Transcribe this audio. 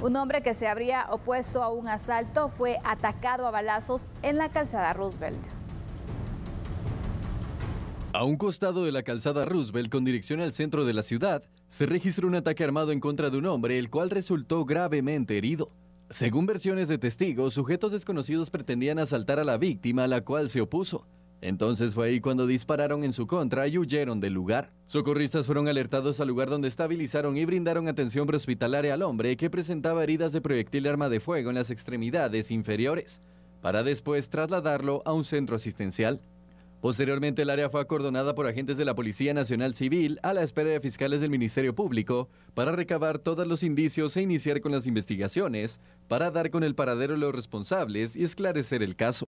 Un hombre que se habría opuesto a un asalto fue atacado a balazos en la calzada Roosevelt. A un costado de la calzada Roosevelt con dirección al centro de la ciudad, se registró un ataque armado en contra de un hombre, el cual resultó gravemente herido. Según versiones de testigos, sujetos desconocidos pretendían asaltar a la víctima, a la cual se opuso. Entonces fue ahí cuando dispararon en su contra y huyeron del lugar. Socorristas fueron alertados al lugar donde estabilizaron y brindaron atención prehospitalaria al hombre que presentaba heridas de proyectil arma de fuego en las extremidades inferiores, para después trasladarlo a un centro asistencial. Posteriormente el área fue acordonada por agentes de la Policía Nacional Civil a la espera de fiscales del Ministerio Público para recabar todos los indicios e iniciar con las investigaciones para dar con el paradero de los responsables y esclarecer el caso.